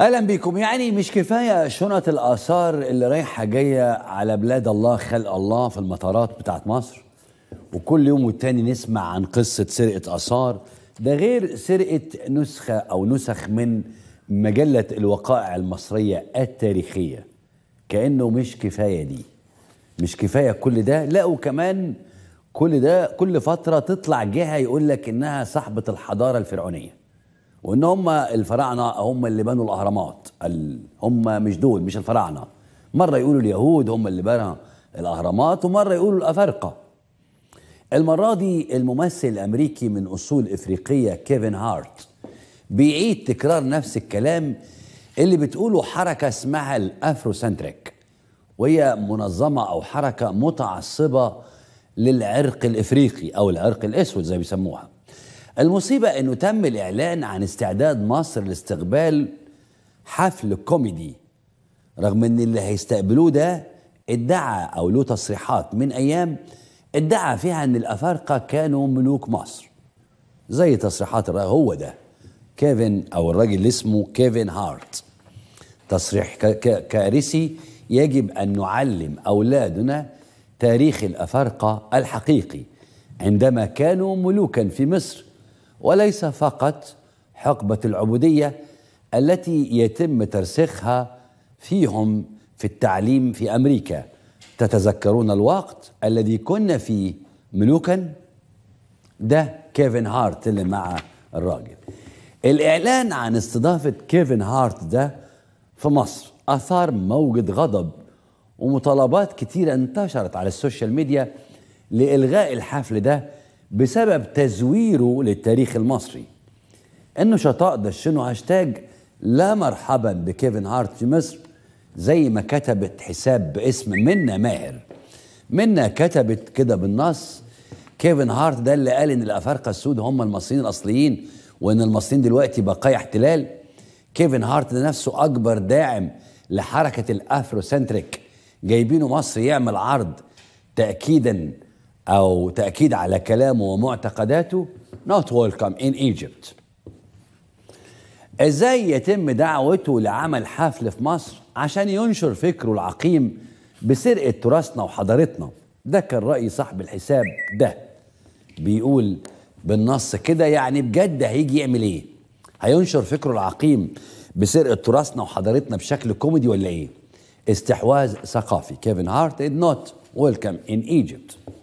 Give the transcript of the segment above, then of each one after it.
اهلا بيكم يعني مش كفايه شنط الاثار اللي رايحه جايه على بلاد الله خلق الله في المطارات بتاعت مصر وكل يوم والتاني نسمع عن قصه سرقه اثار ده غير سرقه نسخه او نسخ من مجله الوقائع المصريه التاريخيه كانه مش كفايه دي مش كفايه كل ده لا وكمان كل ده كل فتره تطلع جهه يقول لك انها صاحبه الحضاره الفرعونيه وان هم الفراعنه هم اللي بنوا الاهرامات ال... هم مش دول مش الفراعنه مره يقولوا اليهود هم اللي بنوا الاهرامات ومره يقولوا الافارقه المره دي الممثل الامريكي من اصول افريقيه كيفن هارت بيعيد تكرار نفس الكلام اللي بتقوله حركه اسمها الافرو سنتريك وهي منظمه او حركه متعصبه للعرق الافريقي او العرق الاسود زي بيسموها المصيبة أنه تم الإعلان عن استعداد مصر لاستقبال حفل كوميدي رغم أن اللي هيستقبلوه ده ادعى أو له تصريحات من أيام ادعى فيها أن الأفارقة كانوا ملوك مصر زي تصريحات هو ده كيفن أو الراجل اللي اسمه كيفن هارت تصريح كارثي يجب أن نعلم أولادنا تاريخ الأفارقة الحقيقي عندما كانوا ملوكا في مصر وليس فقط حقبه العبوديه التي يتم ترسيخها فيهم في التعليم في امريكا تتذكرون الوقت الذي كنا فيه ملوكا ده كيفن هارت اللي مع الراجل الاعلان عن استضافه كيفن هارت ده في مصر اثار موجه غضب ومطالبات كتيره انتشرت على السوشيال ميديا لالغاء الحفل ده بسبب تزويره للتاريخ المصري انه شطاء دشنوا هاشتاج لا مرحبا بكيفن هارت في مصر زي ما كتبت حساب باسم منا ماهر منا كتبت كده بالنص كيفن هارت ده اللي قال ان الافارقه السود هم المصريين الاصليين وان المصريين دلوقتي بقايا احتلال كيفن هارت ده نفسه اكبر داعم لحركه الافروسنتريك جايبينه مصر يعمل عرض تاكيدا أو تأكيد على كلامه ومعتقداته not welcome in Egypt ازاي يتم دعوته لعمل حفل في مصر عشان ينشر فكره العقيم بسرقة تراثنا وحضارتنا ده كان رأي صاحب الحساب ده بيقول بالنص كده يعني بجد هيجي يعمل ايه هينشر فكره العقيم بسرقة تراثنا وحضارتنا بشكل كوميدي ولا ايه استحواذ ثقافي كيفن هارت did not welcome in Egypt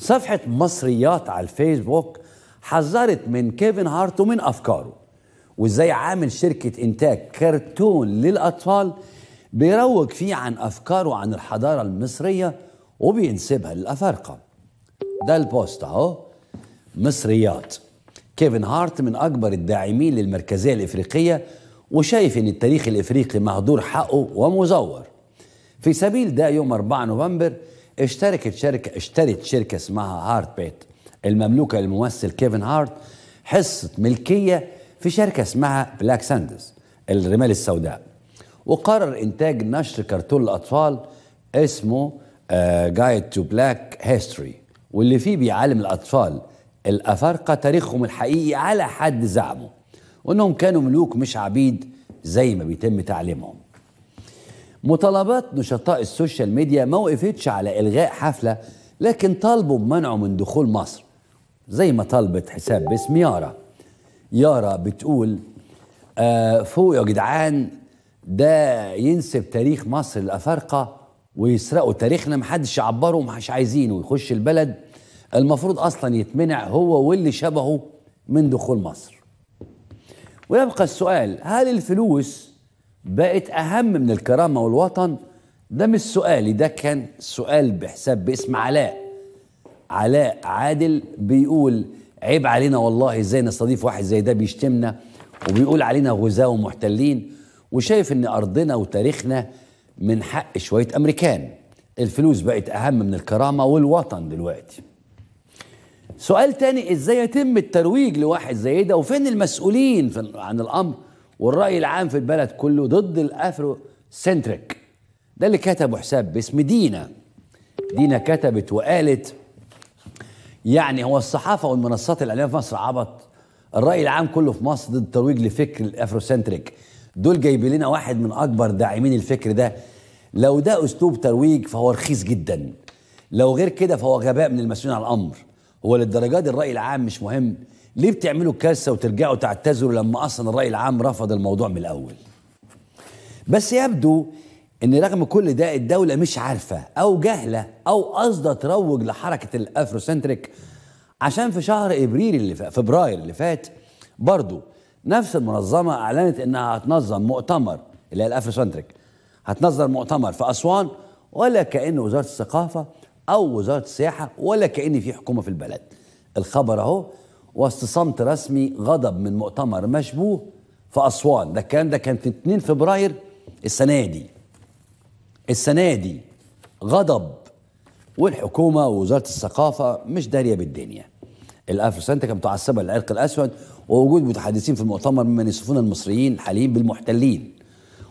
صفحة مصريات على الفيسبوك حذرت من كيفن هارت ومن أفكاره وإزاي عامل شركة إنتاج كرتون للأطفال بيروج فيه عن أفكاره عن الحضارة المصرية وبينسبها للأفارقة ده البوست أهو مصريات كيفن هارت من أكبر الداعمين للمركزية الإفريقية وشايف إن التاريخ الإفريقي مهدور حقه ومزور في سبيل ده يوم 4 نوفمبر اشتركت شركة اشترت شركة اسمها هارت بيت المملوكة للممثل كيفن هارت حصة ملكية في شركة اسمها بلاك ساندز الرمال السوداء وقرر إنتاج نشر كرتون الأطفال اسمه جايد تو بلاك هيستوري واللي فيه بيعلم الأطفال الأفارقة تاريخهم الحقيقي على حد زعمه وإنهم كانوا ملوك مش عبيد زي ما بيتم تعليمهم مطالبات نشطاء السوشيال ميديا ما وقفتش على إلغاء حفلة لكن طالبوا بمنعه من دخول مصر زي ما طالبت حساب باسم يارا يارا بتقول آه فوق يا جدعان ده ينسب تاريخ مصر للأفارقة ويسرقوا تاريخنا محدش يعبره ومش عايزينه ويخش البلد المفروض أصلا يتمنع هو واللي شبهه من دخول مصر ويبقى السؤال هل الفلوس بقت أهم من الكرامة والوطن ده مش سؤالي ده كان سؤال بحساب باسم علاء علاء عادل بيقول عيب علينا والله ازاي نستضيف واحد زي ده بيشتمنا وبيقول علينا غزاة ومحتلين وشايف ان ارضنا وتاريخنا من حق شوية امريكان الفلوس بقت اهم من الكرامة والوطن دلوقتي سؤال تاني ازاي يتم الترويج لواحد زي ده وفين المسؤولين عن الامر والراي العام في البلد كله ضد الافرو سنتريك ده اللي كتبه حساب باسم دينا دينا كتبت وقالت يعني هو الصحافه والمنصات الاعلاميه في مصر عبط الراي العام كله في مصر ضد الترويج لفكر الافروسنتريك دول جايبين لنا واحد من اكبر داعمين الفكر ده لو ده اسلوب ترويج فهو رخيص جدا لو غير كده فهو غباء من المسؤولين عن الامر هو للدرجه دي الراي العام مش مهم ليه بتعملوا كاسه وترجعوا تعتذروا لما اصلا الراي العام رفض الموضوع من الاول بس يبدو ان رغم كل ده الدوله مش عارفه او جاهله او قاصده تروج لحركه الافروسنتريك عشان في شهر ابريل اللي فات فبراير اللي فات برضه نفس المنظمه اعلنت انها هتنظم مؤتمر اللي هي الافروسنتريك هتنظم مؤتمر في اسوان ولا كان وزاره الثقافه او وزاره السياحه ولا كان في حكومه في البلد الخبر اهو وسط صمت رسمي غضب من مؤتمر مشبوه في أسوان ده الكلام ده كان في 2 فبراير السنة دي السنة دي غضب والحكومة ووزارة الثقافة مش دارية بالدنيا الأفروسنتة كانت متعصبة للعرق الأسود ووجود متحدثين في المؤتمر ممن يصفون المصريين حاليا بالمحتلين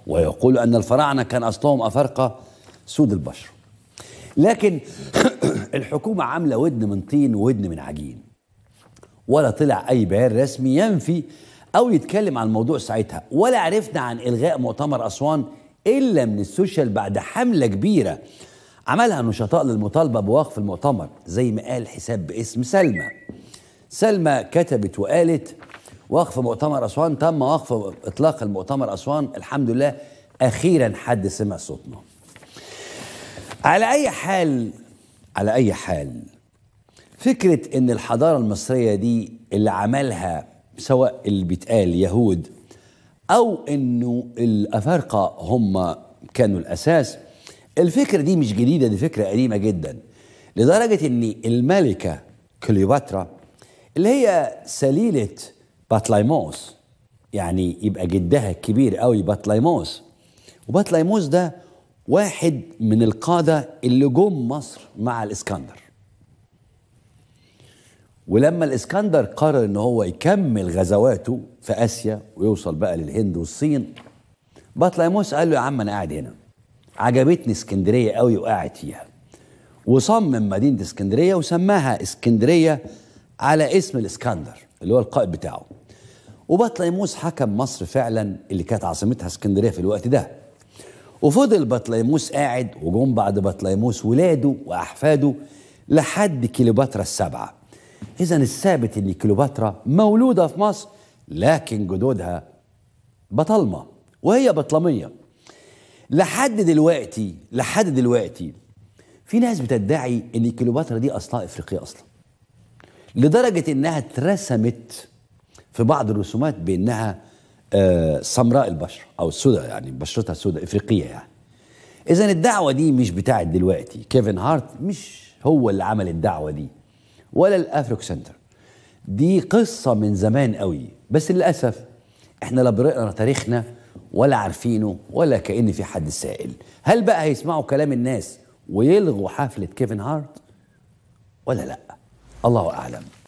ويقول أن الفراعنة كان أصلهم أفارقة سود البشر لكن الحكومة عاملة ودن من طين وودن من عجين ولا طلع أي بيان رسمي ينفي أو يتكلم عن الموضوع ساعتها ولا عرفنا عن إلغاء مؤتمر أسوان إلا من السوشيال بعد حملة كبيرة عملها النشطاء للمطالبة بوقف المؤتمر زي ما قال حساب باسم سلمى سلمى كتبت وقالت وقف مؤتمر أسوان تم وقف إطلاق المؤتمر أسوان الحمد لله أخيرا حد سمع صوتنا على أي حال على أي حال فكرة إن الحضارة المصرية دي اللي عملها سواء اللي بيتقال يهود أو إنه الأفارقة هم كانوا الأساس الفكرة دي مش جديدة دي فكرة قديمة جدا لدرجة إن الملكة كليوباترا اللي هي سليلة بطليموس يعني يبقى جدها الكبير قوي بطليموس وبطليموس ده واحد من القادة اللي جم مصر مع الإسكندر ولما الاسكندر قرر ان هو يكمل غزواته في اسيا ويوصل بقى للهند والصين بطليموس قال له يا عم انا قاعد هنا عجبتني اسكندريه قوي وقاعد فيها وصمم مدينه اسكندريه وسماها اسكندريه على اسم الاسكندر اللي هو القائد بتاعه وبطليموس حكم مصر فعلا اللي كانت عاصمتها اسكندريه في الوقت ده وفضل بطليموس قاعد وجم بعد بطليموس ولاده واحفاده لحد كليوباترا السبعه إذا الثابت أن كليوباترا مولودة في مصر لكن جدودها بطلمة وهي بطلمية لحد دلوقتي لحد دلوقتي في ناس بتدعي ان كليوباترا دي اصلها افريقيه اصلا لدرجه انها اترسمت في بعض الرسومات بانها آه سمراء البشره او السوداء يعني بشرتها سوداء افريقيه يعني اذا الدعوه دي مش بتاعت دلوقتي كيفن هارت مش هو اللي عمل الدعوه دي ولا الافريك سنتر دي قصه من زمان قوي بس للاسف احنا لا بنقرا تاريخنا ولا عارفينه ولا كأن في حد سائل هل بقى هيسمعوا كلام الناس ويلغوا حفلة كيفن هارت ولا لا الله أعلم